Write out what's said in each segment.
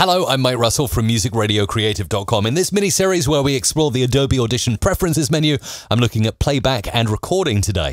Hello, I'm Mike Russell from musicradiocreative.com. In this mini-series where we explore the Adobe Audition Preferences menu, I'm looking at playback and recording today.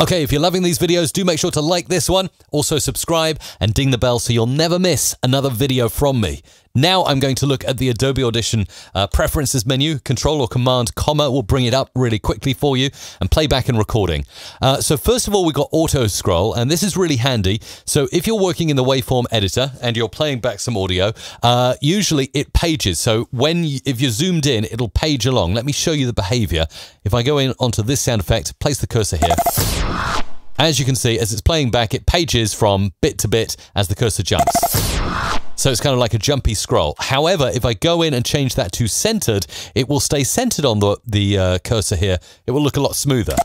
Okay, if you're loving these videos, do make sure to like this one, also subscribe and ding the bell so you'll never miss another video from me. Now I'm going to look at the Adobe Audition uh, preferences menu. Control or Command, comma will bring it up really quickly for you and playback and recording. Uh, so first of all, we've got auto scroll and this is really handy. So if you're working in the waveform editor and you're playing back some audio, uh, usually it pages. So when you, if you're zoomed in, it'll page along. Let me show you the behavior. If I go in onto this sound effect, place the cursor here. As you can see, as it's playing back, it pages from bit to bit as the cursor jumps. So it's kind of like a jumpy scroll. However, if I go in and change that to centered, it will stay centered on the, the uh, cursor here. It will look a lot smoother.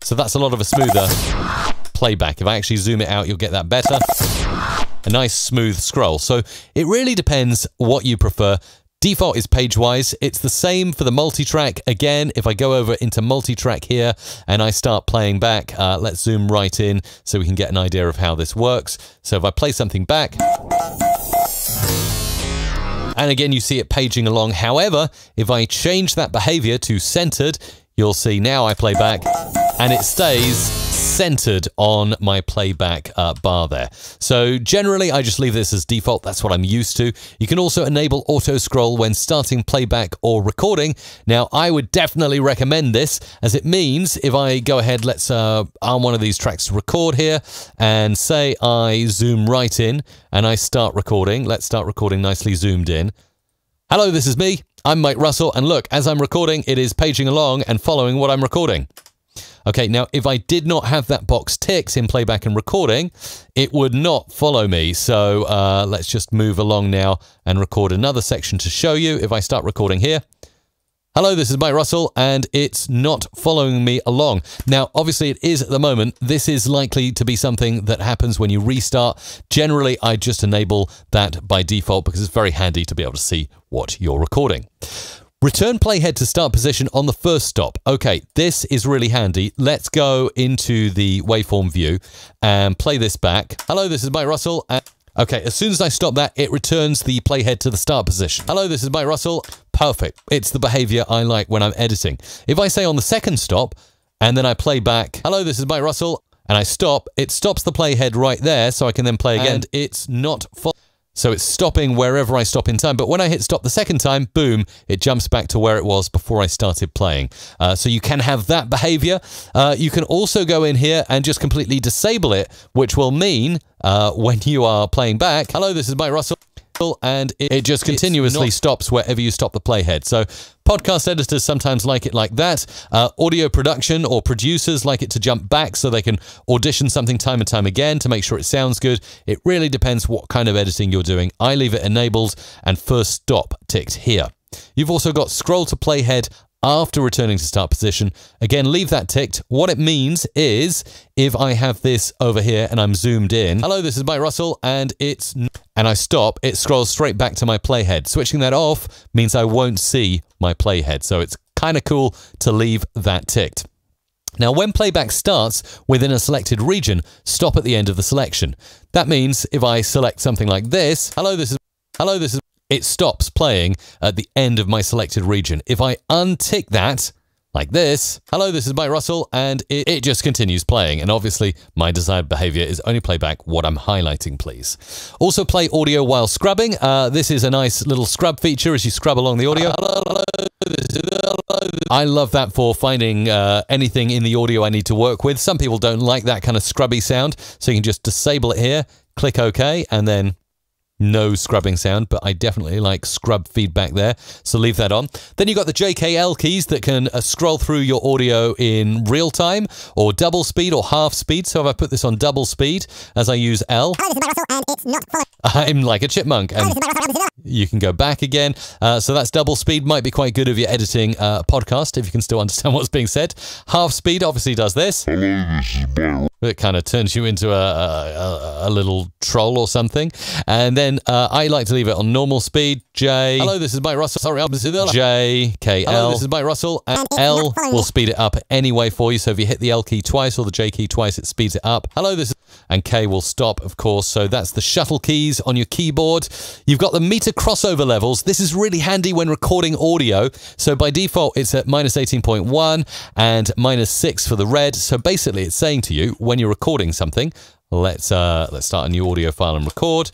So that's a lot of a smoother playback. If I actually zoom it out, you'll get that better. A nice smooth scroll. So it really depends what you prefer. Default is page-wise. It's the same for the multi-track. Again, if I go over into multi-track here and I start playing back, uh, let's zoom right in so we can get an idea of how this works. So if I play something back... And again, you see it paging along. However, if I change that behavior to centered, you'll see now I play back and it stays centered on my playback uh, bar there. So generally, I just leave this as default. That's what I'm used to. You can also enable auto scroll when starting playback or recording. Now, I would definitely recommend this as it means if I go ahead, let's uh, arm one of these tracks to record here and say I zoom right in and I start recording. Let's start recording nicely zoomed in. Hello, this is me. I'm Mike Russell, and look, as I'm recording, it is paging along and following what I'm recording. Okay, now if I did not have that box ticked in playback and recording, it would not follow me. So uh, let's just move along now and record another section to show you. If I start recording here, Hello, this is Mike Russell, and it's not following me along. Now, obviously, it is at the moment. This is likely to be something that happens when you restart. Generally, I just enable that by default because it's very handy to be able to see what you're recording. Return playhead to start position on the first stop. Okay, this is really handy. Let's go into the waveform view and play this back. Hello, this is Mike Russell. Okay, as soon as I stop that, it returns the playhead to the start position. Hello, this is Mike Russell. Perfect. It's the behavior I like when I'm editing. If I say on the second stop and then I play back, hello, this is Mike Russell, and I stop, it stops the playhead right there so I can then play again. And it's not so it's stopping wherever I stop in time. But when I hit stop the second time, boom, it jumps back to where it was before I started playing. Uh, so you can have that behavior. Uh, you can also go in here and just completely disable it, which will mean uh, when you are playing back, hello, this is Mike Russell and it, it just continuously not... stops wherever you stop the playhead. So podcast editors sometimes like it like that. Uh, audio production or producers like it to jump back so they can audition something time and time again to make sure it sounds good. It really depends what kind of editing you're doing. I leave it enabled and first stop ticked here. You've also got scroll to playhead after returning to start position. Again, leave that ticked. What it means is if I have this over here and I'm zoomed in, hello, this is Mike Russell and it's, and I stop, it scrolls straight back to my playhead. Switching that off means I won't see my playhead. So it's kind of cool to leave that ticked. Now, when playback starts within a selected region, stop at the end of the selection. That means if I select something like this, hello, this is, hello, this is, it stops playing at the end of my selected region. If I untick that, like this, hello, this is Mike Russell, and it, it, just continues playing. And obviously, my desired behavior is only playback what I'm highlighting, please. Also play audio while scrubbing. Uh, this is a nice little scrub feature as you scrub along the audio. I love that for finding uh, anything in the audio I need to work with. Some people don't like that kind of scrubby sound, so you can just disable it here, click OK, and then no scrubbing sound, but I definitely like scrub feedback there, so leave that on. Then you've got the JKL keys that can uh, scroll through your audio in real time or double speed or half speed. So if I put this on double speed, as I use L, am like a chipmunk. And you can go back again. Uh, so that's double speed, might be quite good if you're editing a podcast, if you can still understand what's being said. Half speed obviously does this. Hello, this that kind of turns you into a, a, a little troll or something. And then uh, I like to leave it on normal speed. J. Hello, this is Mike Russell. Sorry, I'm J K L. Hello, this is Mike Russell. And L will speed it up anyway for you. So if you hit the L key twice or the J key twice, it speeds it up. Hello, this is and K will stop, of course. So that's the shuttle keys on your keyboard. You've got the meter crossover levels. This is really handy when recording audio. So by default, it's at minus 18.1 and minus 6 for the red. So basically, it's saying to you, when you're recording something. Let's uh, let's start a new audio file and record.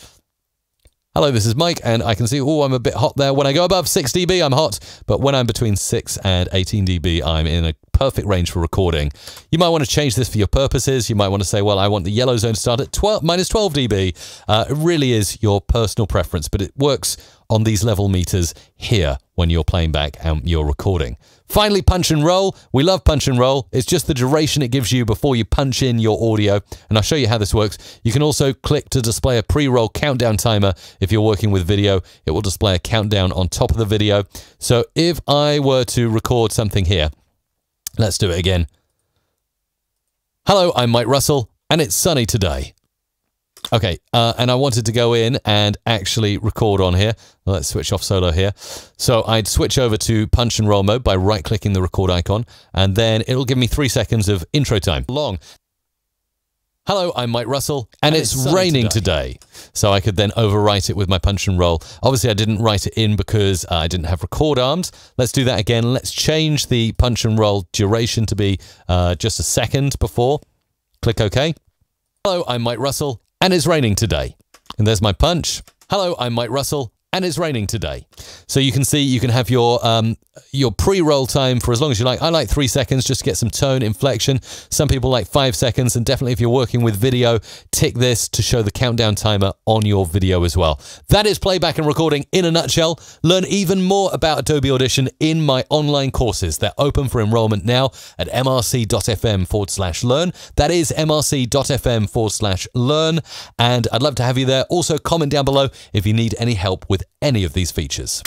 Hello, this is Mike, and I can see, oh, I'm a bit hot there. When I go above 6 dB, I'm hot, but when I'm between 6 and 18 dB, I'm in a perfect range for recording. You might want to change this for your purposes. You might want to say, well, I want the yellow zone to start at 12, minus 12 dB. Uh, it really is your personal preference, but it works on these level meters here when you're playing back and you're recording. Finally, punch and roll. We love punch and roll. It's just the duration it gives you before you punch in your audio. And I'll show you how this works. You can also click to display a pre-roll countdown timer. If you're working with video, it will display a countdown on top of the video. So if I were to record something here, let's do it again. Hello, I'm Mike Russell, and it's sunny today. Okay, uh, and I wanted to go in and actually record on here. Let's switch off solo here. So I'd switch over to punch and roll mode by right clicking the record icon, and then it'll give me three seconds of intro time. Long. Hello, I'm Mike Russell, and, and it's, it's raining today. today. So I could then overwrite it with my punch and roll. Obviously, I didn't write it in because I didn't have record arms. Let's do that again. Let's change the punch and roll duration to be uh, just a second before. Click OK. Hello, I'm Mike Russell, and it's raining today. And there's my punch. Hello, I'm Mike Russell and it's raining today. So you can see you can have your um, your pre-roll time for as long as you like. I like three seconds just to get some tone inflection. Some people like five seconds, and definitely if you're working with video, tick this to show the countdown timer on your video as well. That is playback and recording in a nutshell. Learn even more about Adobe Audition in my online courses. They're open for enrollment now at mrc.fm forward slash learn. That is mrc.fm forward slash learn. And I'd love to have you there. Also comment down below if you need any help with with any of these features.